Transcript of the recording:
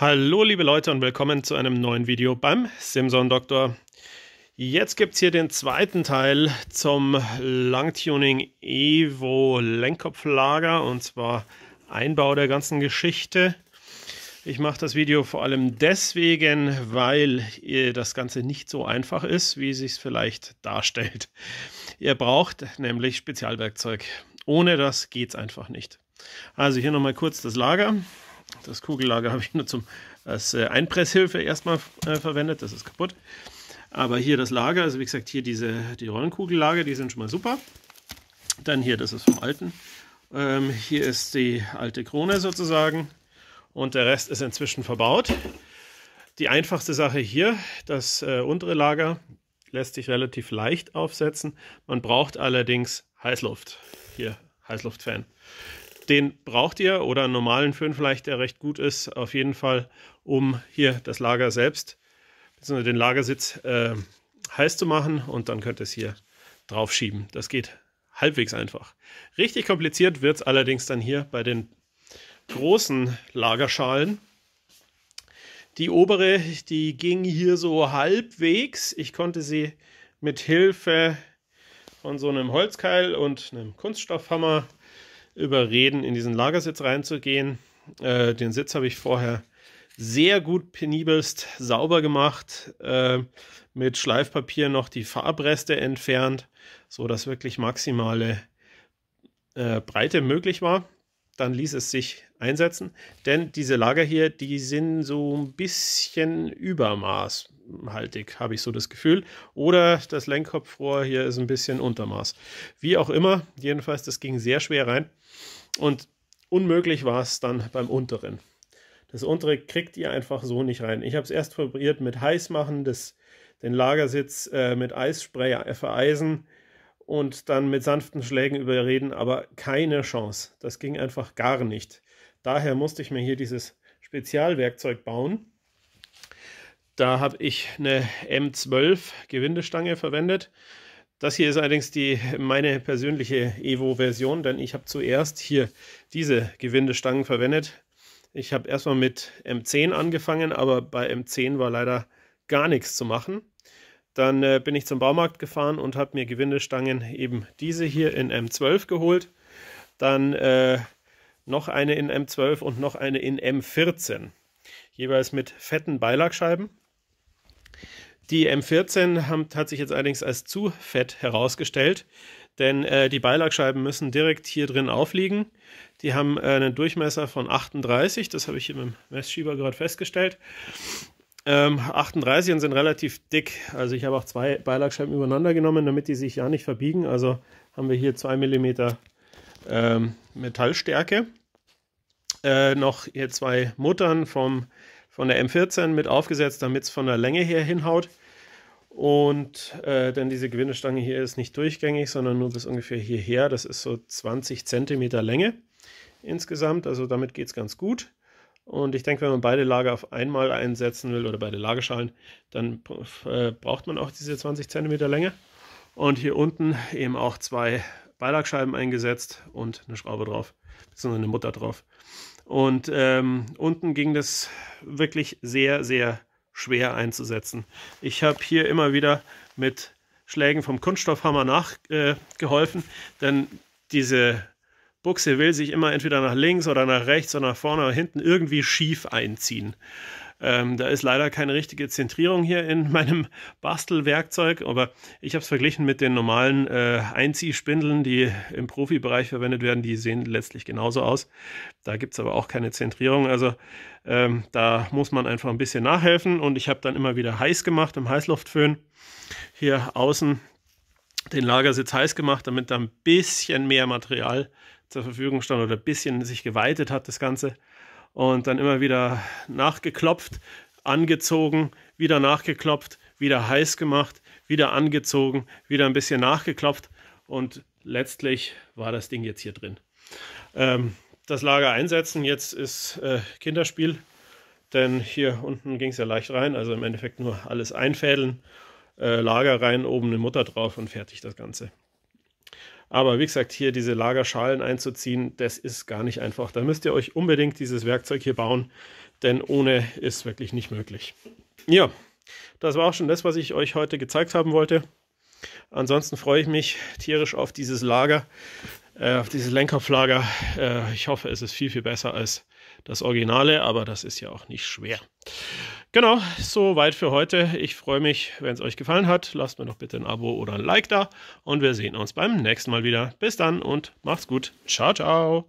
Hallo liebe Leute und willkommen zu einem neuen Video beim Simson Doktor. Jetzt gibt es hier den zweiten Teil zum Langtuning Evo Lenkkopflager und zwar Einbau der ganzen Geschichte. Ich mache das Video vor allem deswegen, weil das Ganze nicht so einfach ist, wie es sich vielleicht darstellt. Ihr braucht nämlich Spezialwerkzeug. Ohne das geht es einfach nicht. Also hier nochmal kurz das Lager. Das Kugellager habe ich nur zum, als äh, Einpresshilfe erstmal äh, verwendet. Das ist kaputt. Aber hier das Lager, also wie gesagt, hier diese die Rollenkugellager, die sind schon mal super. Dann hier, das ist vom alten. Ähm, hier ist die alte Krone sozusagen. Und der Rest ist inzwischen verbaut. Die einfachste Sache hier, das äh, untere Lager lässt sich relativ leicht aufsetzen. Man braucht allerdings Heißluft. Hier, Heißluftfan den braucht ihr oder einen normalen Föhn vielleicht, der recht gut ist, auf jeden Fall, um hier das Lager selbst, bzw. den Lagersitz äh, heiß zu machen und dann könnt ihr es hier drauf schieben. Das geht halbwegs einfach. Richtig kompliziert wird es allerdings dann hier bei den großen Lagerschalen. Die obere, die ging hier so halbwegs. Ich konnte sie mit Hilfe von so einem Holzkeil und einem Kunststoffhammer überreden, in diesen Lagersitz reinzugehen. Äh, den Sitz habe ich vorher sehr gut penibelst sauber gemacht, äh, mit Schleifpapier noch die Farbreste entfernt, so dass wirklich maximale äh, Breite möglich war. Dann ließ es sich einsetzen, denn diese Lager hier, die sind so ein bisschen Übermaß haltig, habe ich so das Gefühl. Oder das Lenkkopfrohr hier ist ein bisschen Untermaß. Wie auch immer, jedenfalls, das ging sehr schwer rein. Und unmöglich war es dann beim unteren. Das untere kriegt ihr einfach so nicht rein. Ich habe es erst probiert mit Heißmachen, das, den Lagersitz äh, mit Eisspray vereisen und dann mit sanften Schlägen überreden, aber keine Chance. Das ging einfach gar nicht. Daher musste ich mir hier dieses Spezialwerkzeug bauen da habe ich eine M12 Gewindestange verwendet. Das hier ist allerdings die, meine persönliche Evo-Version, denn ich habe zuerst hier diese Gewindestangen verwendet. Ich habe erstmal mit M10 angefangen, aber bei M10 war leider gar nichts zu machen. Dann äh, bin ich zum Baumarkt gefahren und habe mir Gewindestangen eben diese hier in M12 geholt. Dann äh, noch eine in M12 und noch eine in M14. Jeweils mit fetten Beilagscheiben. Die M14 haben, hat sich jetzt allerdings als zu fett herausgestellt, denn äh, die Beilagscheiben müssen direkt hier drin aufliegen. Die haben äh, einen Durchmesser von 38, das habe ich hier mit dem Messschieber gerade festgestellt. Ähm, 38 und sind relativ dick. Also ich habe auch zwei Beilagscheiben übereinander genommen, damit die sich ja nicht verbiegen. Also haben wir hier 2 mm ähm, Metallstärke. Äh, noch hier zwei Muttern vom von der M14 mit aufgesetzt, damit es von der Länge her hinhaut. Und äh, denn diese Gewindestange hier ist nicht durchgängig, sondern nur bis ungefähr hierher. Das ist so 20 cm Länge insgesamt. Also damit geht es ganz gut. Und ich denke, wenn man beide Lager auf einmal einsetzen will oder beide Lagerschalen, dann äh, braucht man auch diese 20 cm Länge. Und hier unten eben auch zwei Beilagscheiben eingesetzt und eine Schraube drauf, beziehungsweise eine Mutter drauf. Und ähm, unten ging das wirklich sehr, sehr schwer einzusetzen. Ich habe hier immer wieder mit Schlägen vom Kunststoffhammer nachgeholfen, äh, denn diese Buchse will sich immer entweder nach links oder nach rechts oder nach vorne oder hinten irgendwie schief einziehen. Ähm, da ist leider keine richtige Zentrierung hier in meinem Bastelwerkzeug, aber ich habe es verglichen mit den normalen äh, Einziehspindeln, die im Profibereich verwendet werden. Die sehen letztlich genauso aus. Da gibt es aber auch keine Zentrierung. Also ähm, da muss man einfach ein bisschen nachhelfen. Und ich habe dann immer wieder heiß gemacht im Heißluftföhn. Hier außen den Lagersitz heiß gemacht, damit da ein bisschen mehr Material zur Verfügung stand oder ein bisschen sich geweitet hat, das Ganze und dann immer wieder nachgeklopft, angezogen, wieder nachgeklopft, wieder heiß gemacht, wieder angezogen, wieder ein bisschen nachgeklopft und letztlich war das Ding jetzt hier drin. Ähm, das Lager einsetzen, jetzt ist äh, Kinderspiel, denn hier unten ging es ja leicht rein, also im Endeffekt nur alles einfädeln, äh, Lager rein, oben eine Mutter drauf und fertig das Ganze. Aber wie gesagt, hier diese Lagerschalen einzuziehen, das ist gar nicht einfach. Da müsst ihr euch unbedingt dieses Werkzeug hier bauen, denn ohne ist wirklich nicht möglich. Ja, das war auch schon das, was ich euch heute gezeigt haben wollte. Ansonsten freue ich mich tierisch auf dieses Lager, äh, auf dieses Lenkkopflager. Äh, ich hoffe, es ist viel, viel besser als das Originale, aber das ist ja auch nicht schwer. Genau, soweit für heute. Ich freue mich, wenn es euch gefallen hat. Lasst mir doch bitte ein Abo oder ein Like da. Und wir sehen uns beim nächsten Mal wieder. Bis dann und macht's gut. Ciao, ciao.